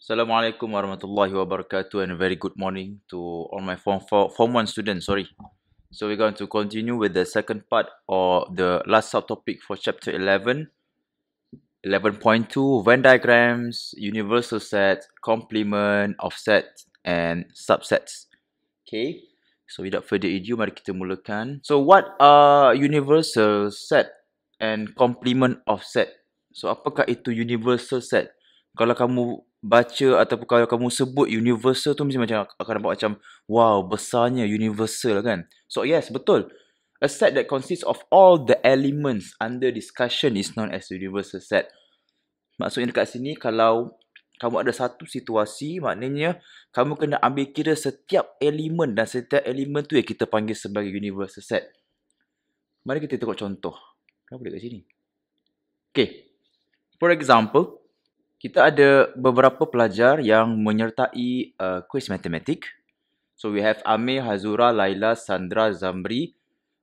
Assalamualaikum warahmatullahi wabarakatuh and a very good morning to all my form form one students. Sorry. So we're going to continue with the second part or the last subtopic for chapter eleven, eleven point two Venn diagrams, universal sets, complement, offset and subsets. Okay. So without further ado, mari kita mulakan. So what are universal set and complement offset? So apakah itu universal set? Kalau kamu baca ataupun kalau kamu sebut universal tu mesti macam akan nampak macam wow besarnya universal lah kan so yes betul a set that consists of all the elements under discussion is known as the universal set maksudnya dekat sini kalau kamu ada satu situasi maknanya kamu kena ambil kira setiap elemen dan setiap elemen tu yang kita panggil sebagai universal set mari kita tengok contoh kenapa dekat sini okay for example kita ada beberapa pelajar yang menyertai uh, quiz matematik. So we have Ame, Hazura, Laila, Sandra, Zamri,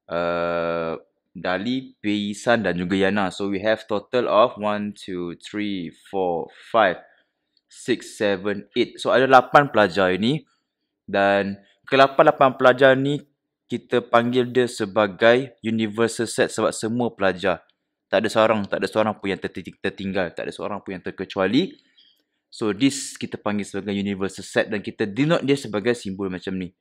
uh, Dali, Peisan dan juga Yana. So we have total of 1, 2, 3, 4, 5, 6, 7, 8. So ada 8 pelajar ini dan ke-8 pelajar ini kita panggil dia sebagai universal set sebab semua pelajar. Tak ada seorang, tak ada seorang pun yang tertinggal, tak ada seorang pun yang terkecuali. So this kita panggil sebagai universal set dan kita denote dia sebagai simbol macam ni.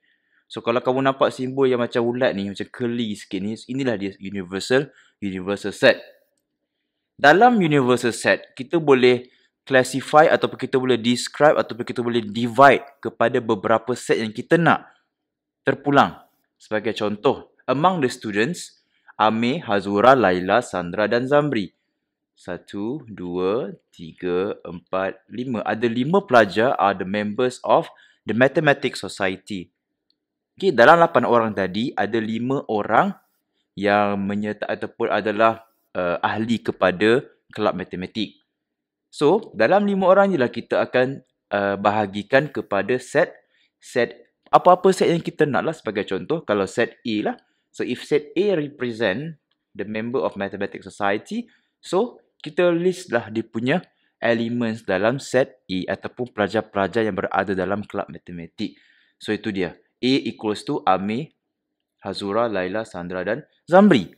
So kalau kamu nampak simbol yang macam ulat ni, macam curly sikit ni, inilah dia universal universal set. Dalam universal set, kita boleh classify ataupun kita boleh describe ataupun kita boleh divide kepada beberapa set yang kita nak terpulang. Sebagai contoh, among the students, Ami, Hazura, Laila, Sandra dan Zamri. Satu, dua, tiga, empat, lima. Ada lima pelajar are the members of the Mathematics Society. Okay, dalam lapan orang tadi, ada lima orang yang menyertai ataupun adalah uh, ahli kepada kelab matematik. So, dalam lima orang ni lah kita akan uh, bahagikan kepada set. Set, apa-apa set yang kita nak lah sebagai contoh. Kalau set A lah, So if set A represent the member of mathematics society, so kita list lah dia punya elements dalam set E ataupun pelajar-pelajar yang berada dalam kelab matematik. So itu dia. A equals to Ami, Hazura, Laila, Sandra dan Zamri.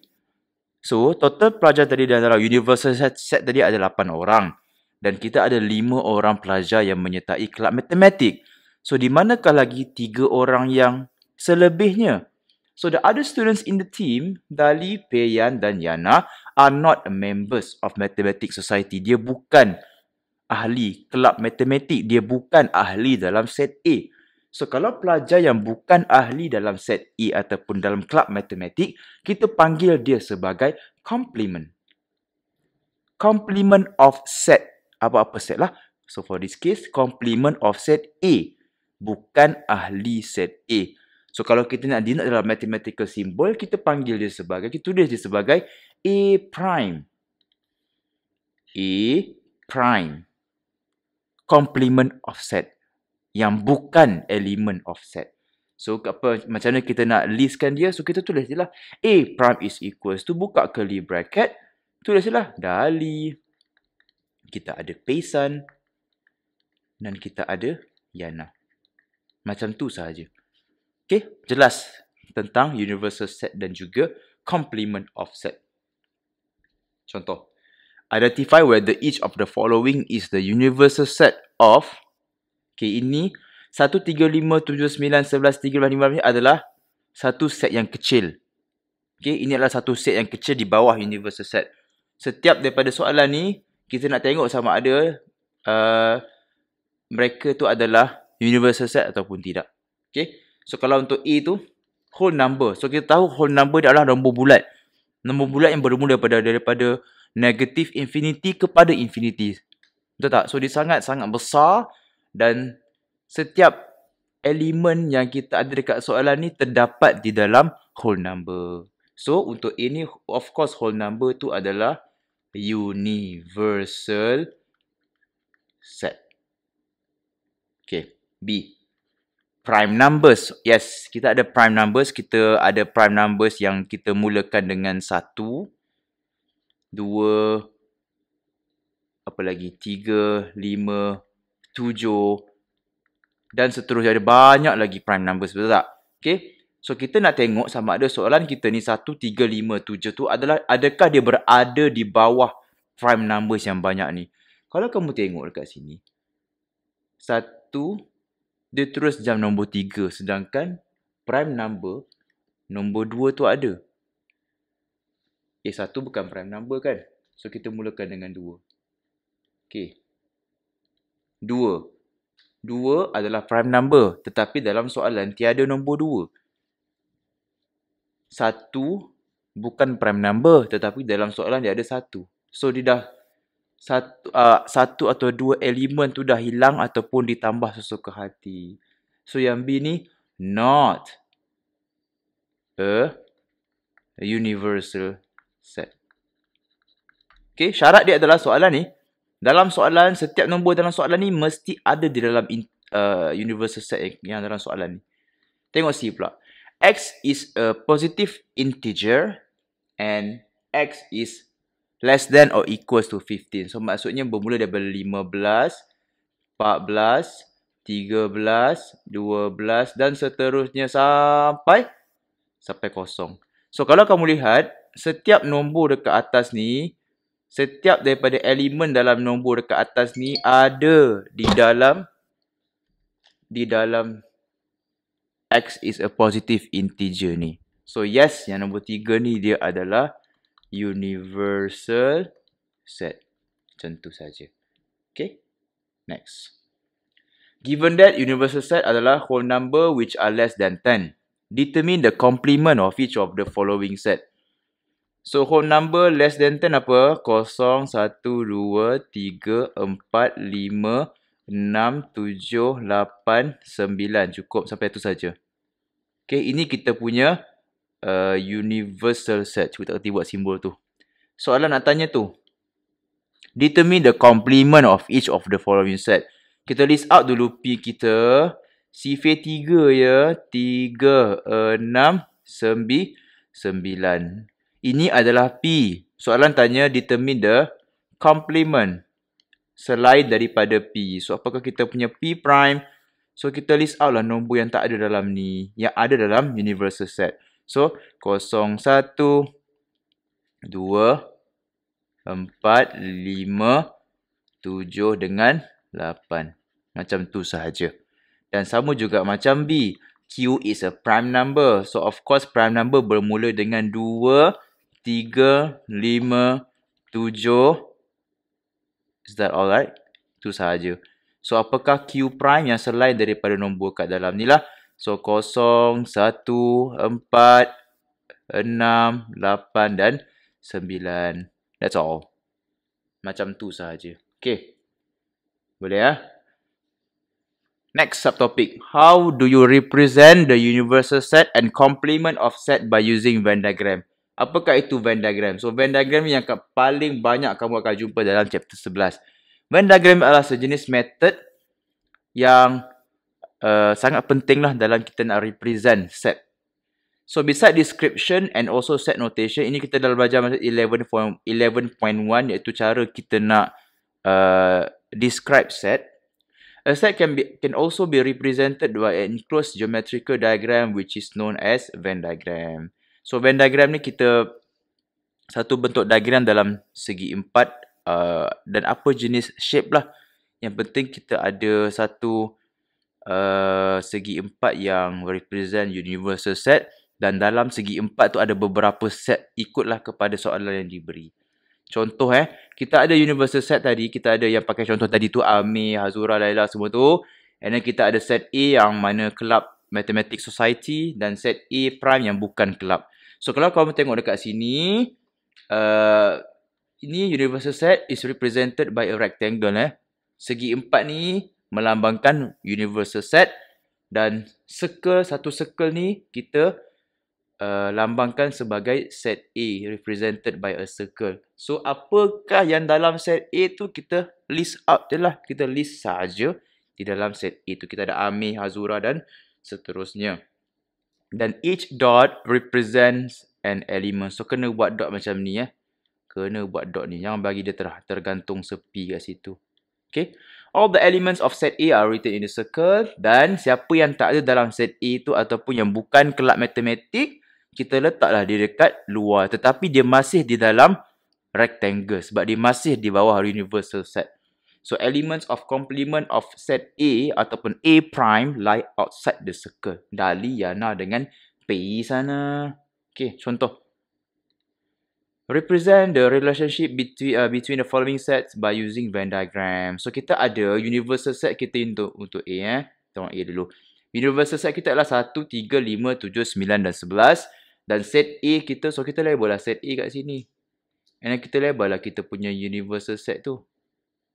So total pelajar tadi dalam universal set, set tadi ada 8 orang. Dan kita ada 5 orang pelajar yang menyertai kelab matematik. So di manakah lagi 3 orang yang selebihnya? So the other students in the team, Dali, Peyan dan Yana are not members of Mathematics Society. Dia bukan ahli kelab matematik. Dia bukan ahli dalam set A. So kalau pelajar yang bukan ahli dalam set A ataupun dalam kelab matematik, kita panggil dia sebagai complement. Complement of set. Apa-apa set lah. So for this case, complement of set A. Bukan ahli set A. So kalau kita nak denote dalam mathematical symbol, kita panggil dia sebagai, kita tulis dia sebagai A prime. A prime. Complement offset. Yang bukan element offset. So apa, macam mana kita nak listkan dia? So kita tulis je lah. A prime is equals to buka curly bracket. Tulis je lah. Dali. Kita ada pesan Dan kita ada Yana. Macam tu sahaja. Okay, jelas tentang universal set dan juga complement of set. Contoh, identify whether each of the following is the universal set of Okay, ini 1, 3, 5, 7, 9, 11, 13, 15, 15 adalah satu set yang kecil. Okay, ini adalah satu set yang kecil di bawah universal set. Setiap daripada soalan ni, kita nak tengok sama ada uh, mereka tu adalah universal set ataupun tidak. Okay. So kalau untuk E tu whole number. So kita tahu whole number dia adalah nombor bulat. Nombor bulat yang bermula daripada daripada negative infinity kepada infinity. Betul tak? So dia sangat-sangat besar dan setiap elemen yang kita ada dekat soalan ni terdapat di dalam whole number. So untuk A ni of course whole number tu adalah universal set. Okay, B prime numbers. Yes, kita ada prime numbers. Kita ada prime numbers yang kita mulakan dengan 1, 2, apa lagi? 3, 5, 7 dan seterusnya. Ada banyak lagi prime numbers, betul tak? Okay. So, kita nak tengok sama ada soalan kita ni 1, 3, 5, 7 tu adalah adakah dia berada di bawah prime numbers yang banyak ni? Kalau kamu tengok dekat sini. 1, dia terus jam nombor 3 sedangkan prime number nombor 2 tu ada. Eh, satu bukan prime number kan? So, kita mulakan dengan 2. Okay. 2. 2 adalah prime number tetapi dalam soalan tiada nombor 2. 1 bukan prime number tetapi dalam soalan dia ada 1. So, dia dah satu uh, satu atau dua elemen tu dah hilang ataupun ditambah sesuka hati. So yang B ni not a, universal set. Okay, syarat dia adalah soalan ni. Dalam soalan, setiap nombor dalam soalan ni mesti ada di dalam in, uh, universal set yang, yang dalam soalan ni. Tengok C pula. X is a positive integer and X is less than or equals to 15. So maksudnya bermula daripada 15, 14, 13, 12 dan seterusnya sampai sampai kosong. So kalau kamu lihat setiap nombor dekat atas ni setiap daripada elemen dalam nombor dekat atas ni ada di dalam di dalam x is a positive integer ni. So yes yang nombor 3 ni dia adalah universal set. Contoh saja. Okay. Next. Given that universal set adalah whole number which are less than 10. Determine the complement of each of the following set. So whole number less than 10 apa? 0, 1, 2, 3, 4, 5, 6, 7, 8, 9. Cukup sampai tu saja. Okay, ini kita punya uh, universal set. Cuba tak kerti buat simbol tu. Soalan nak tanya tu. Determine the complement of each of the following set. Kita list out dulu P kita. Sifat 3 ya. 3, 6, 9, 9. Ini adalah P. Soalan tanya determine the complement. Selain daripada P. So apakah kita punya P prime? So kita list out lah nombor yang tak ada dalam ni. Yang ada dalam universal set. So, 0, 1, 2, 4, 5, 7 dengan 8. Macam tu sahaja. Dan sama juga macam B. Q is a prime number. So, of course, prime number bermula dengan 2, 3, 5, 7. Is that alright? Tu sahaja. So, apakah Q prime yang selain daripada nombor kat dalam ni lah? So 0, 1, 4, 6, 8 dan sembilan That's all. Macam tu sahaja. Okay. Boleh ya? Next subtopic. How do you represent the universal set and complement of set by using Venn diagram? Apakah itu Venn diagram? So Venn diagram yang paling banyak kamu akan jumpa dalam chapter 11. Venn diagram adalah sejenis method yang Uh, sangat penting lah dalam kita nak represent set. So, beside description and also set notation, ini kita dah belajar masa 11.1 iaitu cara kita nak uh, describe set. A set can be can also be represented by an enclosed geometrical diagram which is known as Venn diagram. So Venn diagram ni kita satu bentuk diagram dalam segi empat uh, dan apa jenis shape lah. Yang penting kita ada satu Eh, segi empat yang represent universal set dan dalam segi empat tu ada beberapa set ikutlah kepada soalan yang diberi. Contoh eh, kita ada universal set tadi, kita ada yang pakai contoh tadi tu Ami, Hazura, Laila semua tu. And then kita ada set A yang mana club Mathematics Society dan set A prime yang bukan club. So kalau kau tengok dekat sini, uh, ini universal set is represented by a rectangle eh. Segi empat ni melambangkan universal set dan circle satu circle ni kita uh, lambangkan sebagai set A represented by a circle. So apakah yang dalam set A tu kita list out je lah. Kita list saja di dalam set A tu. Kita ada Ami, Hazura dan seterusnya. Dan each dot represents an element. So kena buat dot macam ni ya. Eh. Kena buat dot ni. Jangan bagi dia ter tergantung sepi kat situ. Okay. All the elements of set A are written in the circle dan siapa yang tak ada dalam set A tu ataupun yang bukan kelab matematik, kita letaklah di dekat luar tetapi dia masih di dalam rectangle sebab dia masih di bawah universal set. So elements of complement of set A ataupun A prime lie outside the circle. Daliana dengan P sana. Okay, contoh represent the relationship between uh, between the following sets by using Venn diagram. So kita ada universal set kita untuk untuk A eh. Tolong A dulu. Universal set kita adalah 1 3 5 7 9 dan 11 dan set A kita so kita label lah set A kat sini. And then kita label lah kita punya universal set tu.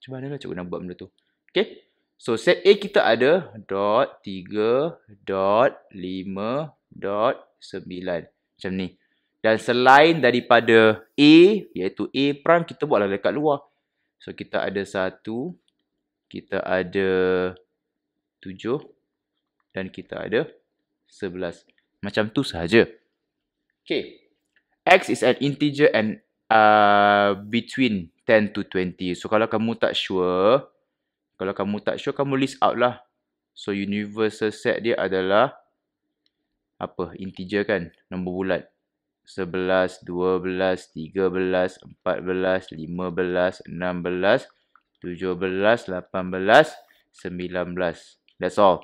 Macam mana lah cikgu nak buat benda tu? Okay. So set A kita ada dot 3 dot 5 dot 9. Macam ni. Dan selain daripada A, iaitu A prime, kita buatlah dekat luar. So, kita ada satu, kita ada tujuh, dan kita ada sebelas Macam tu sahaja. Okay. X is an integer and uh, between 10 to 20. So, kalau kamu tak sure, kalau kamu tak sure, kamu list out lah. So, universal set dia adalah apa? Integer kan? Nombor bulat. 11, 12, 13, 14, 15, 16, 17, 18, 19. That's all.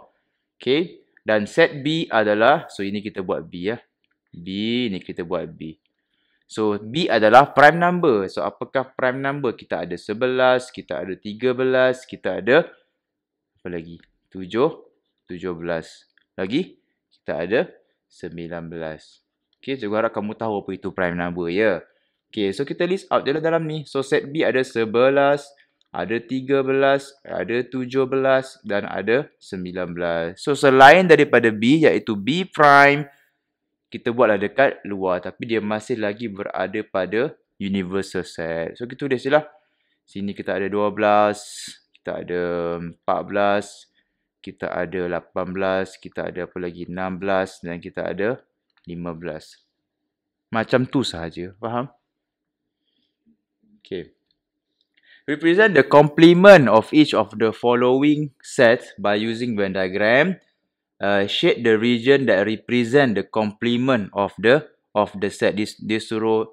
Okay. Dan set B adalah, so ini kita buat B ya. B, ini kita buat B. So, B adalah prime number. So, apakah prime number? Kita ada 11, kita ada 13, kita ada apa lagi? 7, 17. Lagi? Kita ada 19. 19. Okay, cikgu harap kamu tahu apa itu prime number, ya. Yeah. Okay, so kita list out je lah dalam ni. So, set B ada 11, ada 13, ada 17 dan ada 19. So, selain daripada B iaitu B prime, kita buatlah dekat luar. Tapi dia masih lagi berada pada universal set. So, kita tulis je lah. Sini kita ada 12, kita ada 14 kita ada 18, kita ada apa lagi 16 dan kita ada 15. Macam tu sahaja, faham? Okay. Represent the complement of each of the following sets by using Venn diagram. Uh, shade the region that represent the complement of the of the set. this this suruh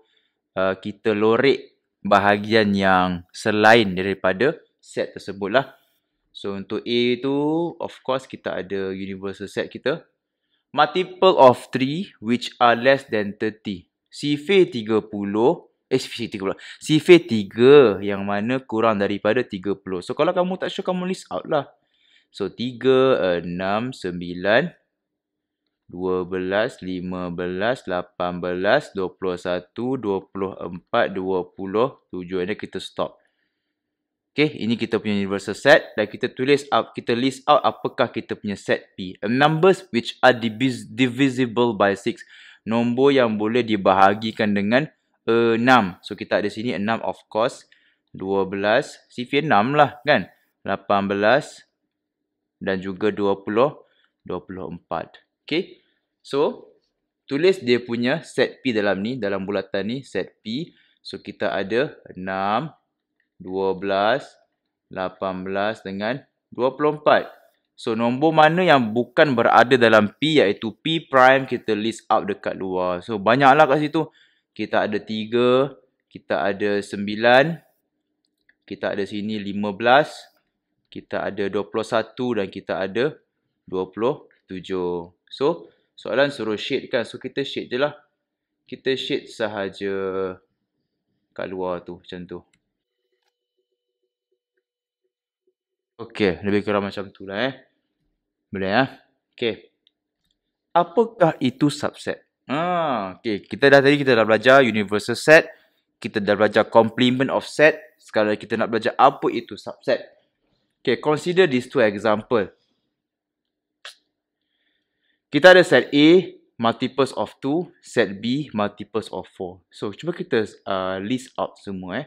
uh, kita lorek bahagian yang selain daripada set tersebut lah. So untuk A tu, of course kita ada universal set kita multiple of 3 which are less than 30. Sifir 30, eh sifir 30. Sifir 3 yang mana kurang daripada 30. So kalau kamu tak sure kamu list out lah. So 3 6 9 12, 15, 18, 21, 24, 20, 7. Ini kita stop. Okay, ini kita punya universal set dan kita tulis out kita list out apakah kita punya set P. Numbers which are divis divisible by 6. Nombor yang boleh dibahagikan dengan uh, 6. So, kita ada sini 6 of course. 12, CV 6 lah kan. 18 dan juga 20, 24. Okay, so tulis dia punya set P dalam ni, dalam bulatan ni set P. So, kita ada 6, 12, 18 dengan 24. So nombor mana yang bukan berada dalam P iaitu P prime kita list up dekat luar. So banyaklah kat situ. Kita ada 3, kita ada 9, kita ada sini 15, kita ada 21 dan kita ada 27. So soalan suruh shade kan. So kita shade je lah. Kita shade sahaja kat luar tu macam tu. Okey, lebih kurang macam tu lah eh. Boleh ya? Okey. Apakah itu subset? Ah, okey. Kita dah tadi kita dah belajar universal set. Kita dah belajar complement of set. Sekarang kita nak belajar apa itu subset. Okey, consider these two example. Kita ada set A multiples of 2, set B multiples of 4. So, cuba kita uh, list out semua eh.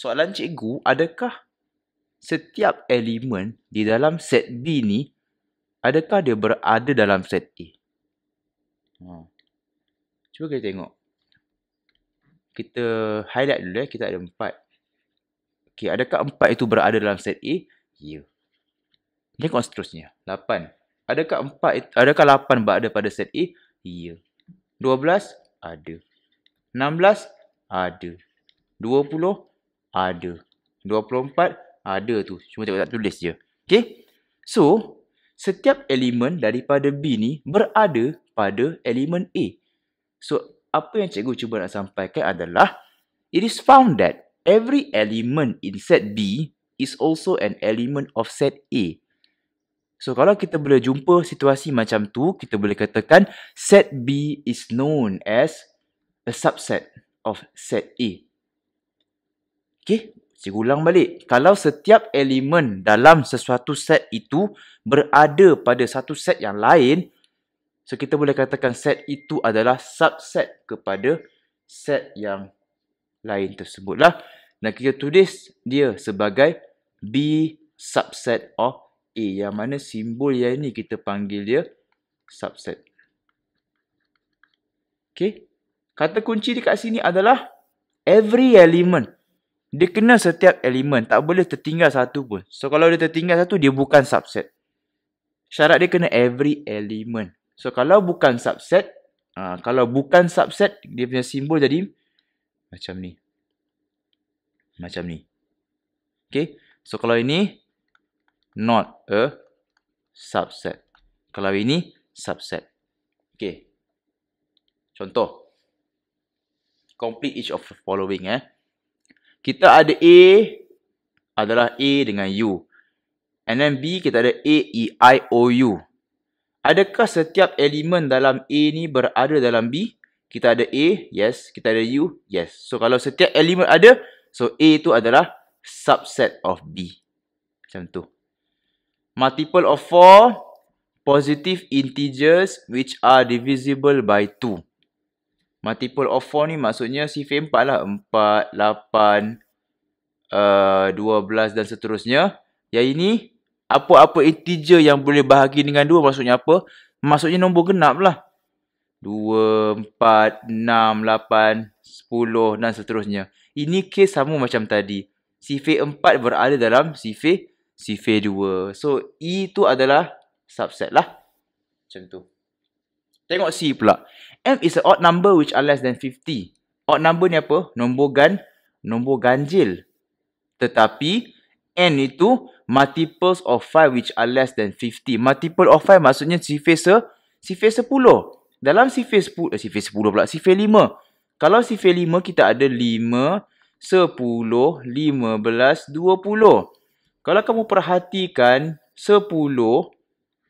soalan cikgu, adakah setiap elemen di dalam set B ni, adakah dia berada dalam set A? Ha. Cuba kita tengok. Kita highlight dulu ya, kita ada empat. Okey, adakah empat itu berada dalam set A? Ya. Tengok seterusnya. Lapan. Adakah empat, adakah lapan berada pada set A? Ya. Dua belas? Ada. Enam belas? Ada. Dua puluh? ada. 24 ada tu. Cuma tak, tulis je. Okay. So, setiap elemen daripada B ni berada pada elemen A. So, apa yang cikgu cuba nak sampaikan adalah It is found that every element in set B is also an element of set A. So, kalau kita boleh jumpa situasi macam tu, kita boleh katakan set B is known as a subset of set A. Okey, saya ulang balik. Kalau setiap elemen dalam sesuatu set itu berada pada satu set yang lain, so kita boleh katakan set itu adalah subset kepada set yang lain tersebutlah. Dan kita tulis dia sebagai B subset of A yang mana simbol yang ini kita panggil dia subset. Okay. Kata kunci dekat sini adalah every element dia kena setiap elemen. Tak boleh tertinggal satu pun. So, kalau dia tertinggal satu, dia bukan subset. Syarat dia kena every elemen. So, kalau bukan subset, uh, kalau bukan subset, dia punya simbol jadi macam ni. Macam ni. Okay. So, kalau ini, not a subset. Kalau ini, subset. Okay. Contoh. Complete each of the following. Eh. Kita ada A adalah A dengan U. And then B kita ada A, E, I, O, U. Adakah setiap elemen dalam A ni berada dalam B? Kita ada A, yes. Kita ada U, yes. So, kalau setiap elemen ada, so A itu adalah subset of B. Macam tu. Multiple of 4, positive integers which are divisible by 2. Multiple of 4 ni maksudnya sifir 4 lah. 4, 8, uh, 12 dan seterusnya. Yang ini, apa-apa integer yang boleh bahagi dengan 2 maksudnya apa? Maksudnya nombor genap lah. 2, 4, 6, 8, 10 dan seterusnya. Ini kes sama macam tadi. Sifir 4 berada dalam sifir sifir 2. So, E tu adalah subset lah. Macam tu. Tengok C pula. M is an odd number which are less than 50. Odd number ni apa? Nombor gan, nombor ganjil. Tetapi N itu multiples of 5 which are less than 50. Multiple of 5 maksudnya sifir sifir puluh. Dalam sifir puluh, eh, sifir 10 pula, sifir 5. Kalau sifir lima kita ada lima, sepuluh, lima belas, dua puluh. Kalau kamu perhatikan sepuluh,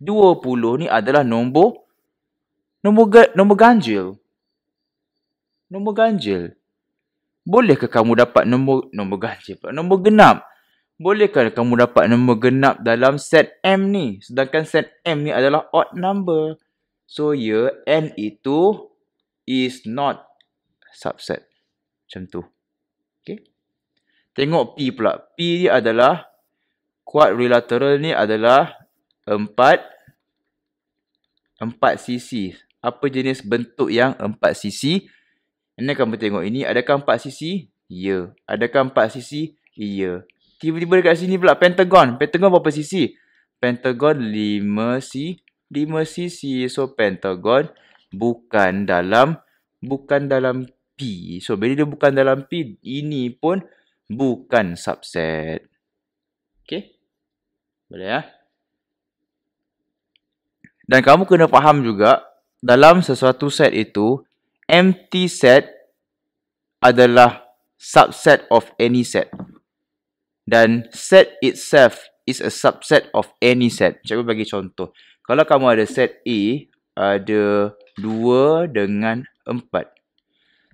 dua puluh ni adalah nombor Nombor, nombor ganjil. Nombor ganjil. Bolehkah kamu dapat nombor nombor ganjil? Nombor genap. Bolehkah kamu dapat nombor genap dalam set M ni? Sedangkan set M ni adalah odd number. So, yeah, N itu is not subset. Macam tu. Okay. Tengok P pula. P ni adalah quadrilateral ni adalah 4 4 sisi apa jenis bentuk yang empat sisi. Anda kamu tengok ini. Adakah empat sisi? Ya. Adakah empat sisi? Ya. Tiba-tiba dekat sini pula pentagon. Pentagon berapa sisi? Pentagon lima sisi. Lima sisi. So, pentagon bukan dalam bukan dalam P. So, bila dia bukan dalam P, ini pun bukan subset. Okay? Boleh ya? Dan kamu kena faham juga dalam sesuatu set itu, empty set adalah subset of any set. Dan set itself is a subset of any set. Cikgu bagi contoh. Kalau kamu ada set A, ada 2 dengan 4.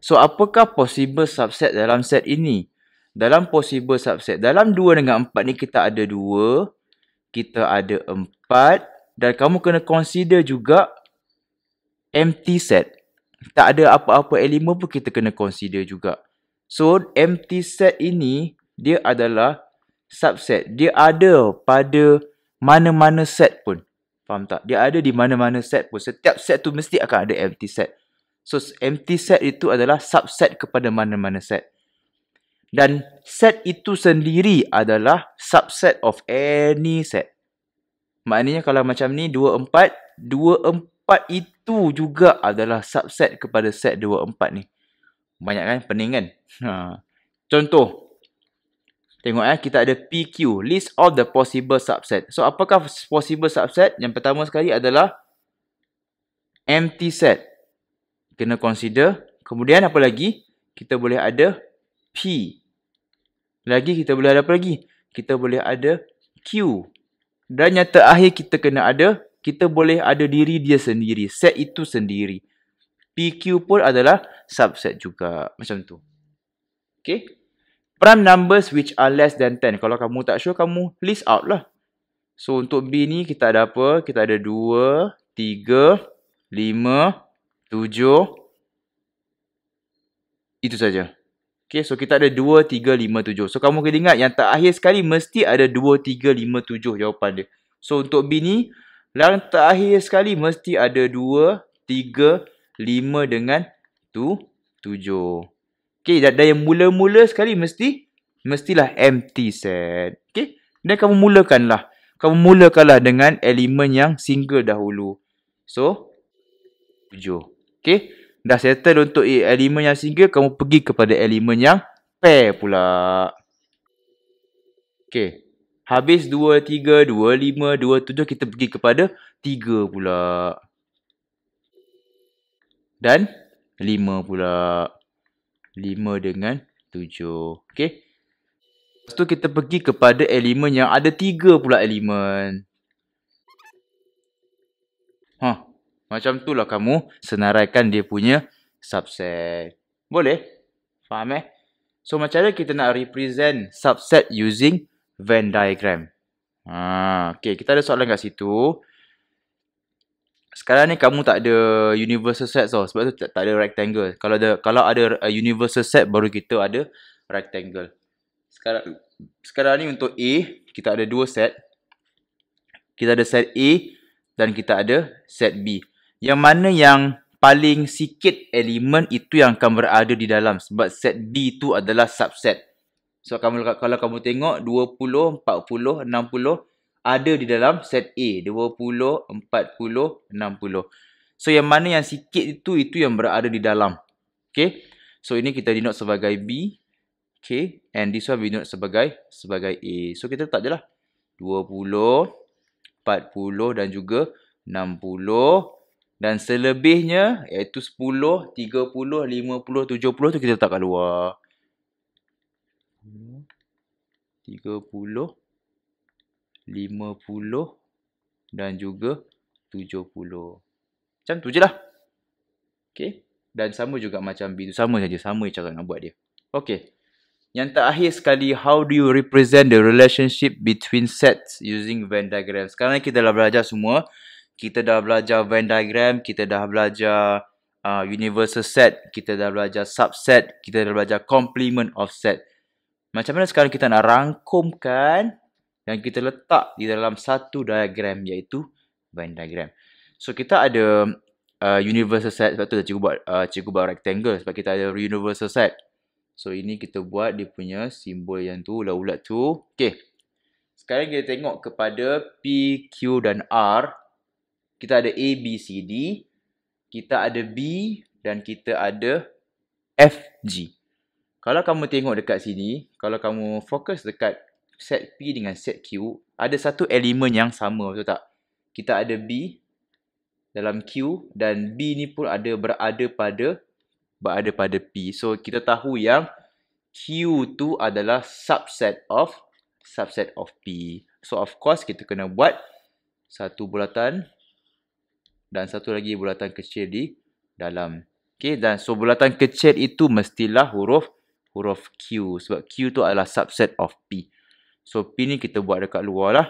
So, apakah possible subset dalam set ini? Dalam possible subset, dalam 2 dengan 4 ni kita ada 2, kita ada 4. Dan kamu kena consider juga empty set. Tak ada apa-apa elemen pun kita kena consider juga. So, empty set ini, dia adalah subset. Dia ada pada mana-mana set pun. Faham tak? Dia ada di mana-mana set pun. Setiap set tu mesti akan ada empty set. So, empty set itu adalah subset kepada mana-mana set. Dan set itu sendiri adalah subset of any set. Maknanya kalau macam ni, 2, 4. 2, 4 empat itu juga adalah subset kepada set dua empat ni. Banyak kan? Pening kan? Ha. Contoh. Tengok eh, kita ada PQ. List of the possible subset. So, apakah possible subset? Yang pertama sekali adalah empty set. Kena consider. Kemudian apa lagi? Kita boleh ada P. Lagi kita boleh ada apa lagi? Kita boleh ada Q. Dan yang terakhir kita kena ada kita boleh ada diri dia sendiri. Set itu sendiri. PQ pun adalah subset juga. Macam tu. Okay. Prime numbers which are less than 10. Kalau kamu tak sure, kamu list out lah. So, untuk B ni kita ada apa? Kita ada 2, 3, 5, 7. Itu saja. Okay, so kita ada 2, 3, 5, 7. So, kamu kena ingat yang tak akhir sekali mesti ada 2, 3, 5, 7 jawapan dia. So, untuk B ni, dan terakhir sekali mesti ada 2, 3, 5 dengan tu 7. Okey, dah dan yang mula-mula sekali mesti mestilah empty set. Okey. Dan kamu mulakanlah. Kamu mulakanlah dengan elemen yang single dahulu. So 7. Okey. Dah settle untuk elemen yang single, kamu pergi kepada elemen yang pair pula. Okey. Habis 2, 3, 2, 5, 2, kita pergi kepada 3 pula. Dan 5 pula. 5 dengan 7. Okey. Lepas tu kita pergi kepada elemen yang ada 3 pula elemen. Huh. Ha, macam tu lah kamu senaraikan dia punya subset. Boleh? Faham eh? So macam mana kita nak represent subset using Venn diagram. Ha, okay, kita ada soalan kat situ. Sekarang ni kamu tak ada universal set so sebab tu tak, tak ada rectangle. Kalau ada kalau ada uh, universal set baru kita ada rectangle. Sekarang sekarang ni untuk A kita ada dua set. Kita ada set A dan kita ada set B. Yang mana yang paling sikit elemen itu yang akan berada di dalam sebab set D tu adalah subset. So kamu, kalau kamu tengok 20, 40, 60 ada di dalam set A. 20, 40, 60. So yang mana yang sikit itu, itu yang berada di dalam. Okay. So ini kita denote sebagai B. Okay. And this one we denote sebagai sebagai A. So kita letak je lah. 20, 40 dan juga 60. Dan selebihnya iaitu 10, 30, 50, 70 tu kita letak kat luar. 30, 50 dan juga 70. Macam tu je lah. Okay. Dan sama juga macam B tu. Sama saja. Sama cara nak buat dia. Okay. Yang tak terakhir sekali, how do you represent the relationship between sets using Venn diagram? Sekarang kita dah belajar semua. Kita dah belajar Venn diagram, kita dah belajar uh, universal set, kita dah belajar subset, kita dah belajar complement of set. Macam mana sekarang kita nak rangkumkan yang kita letak di dalam satu diagram iaitu Venn diagram. So kita ada uh, universal set sebab tu dah cikgu buat uh, cikgu buat rectangle sebab kita ada universal set. So ini kita buat dia punya simbol yang tu ulat-ulat tu. Okey. Sekarang kita tengok kepada P, Q dan R. Kita ada A, B, C, D. Kita ada B dan kita ada F, G. Kalau kamu tengok dekat sini, kalau kamu fokus dekat set P dengan set Q, ada satu elemen yang sama, betul tak? Kita ada B dalam Q dan B ni pun ada berada pada berada pada P. So kita tahu yang Q tu adalah subset of subset of P. So of course kita kena buat satu bulatan dan satu lagi bulatan kecil di dalam. Okay, dan so bulatan kecil itu mestilah huruf huruf Q sebab Q tu adalah subset of P. So P ni kita buat dekat luar lah.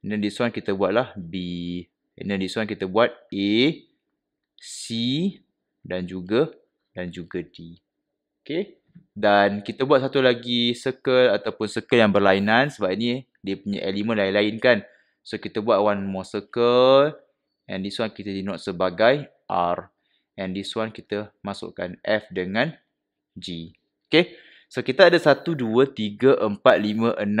And then this one kita buat lah B. And then this one kita buat A, C dan juga dan juga D. Okay. Dan kita buat satu lagi circle ataupun circle yang berlainan sebab ini dia punya elemen lain-lain kan. So kita buat one more circle and this one kita denote sebagai R. And this one kita masukkan F dengan G. Okay. So, kita ada 1, 2, 3, 4, 5, 6.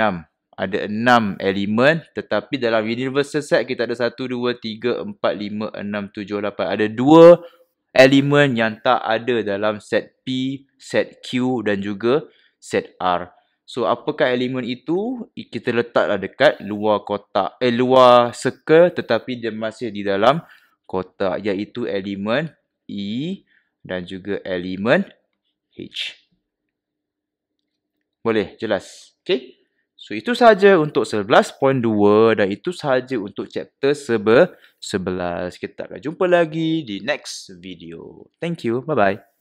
Ada 6 elemen. Tetapi dalam universal set, kita ada 1, 2, 3, 4, 5, 6, 7, 8. Ada 2 elemen yang tak ada dalam set P, set Q dan juga set R. So, apakah elemen itu? Kita letaklah dekat luar kotak, eh, luar circle tetapi dia masih di dalam kotak iaitu elemen E dan juga elemen H. Boleh, jelas. Okay. So, itu saja untuk 11.2 dan itu saja untuk chapter 11. Kita akan jumpa lagi di next video. Thank you. Bye-bye.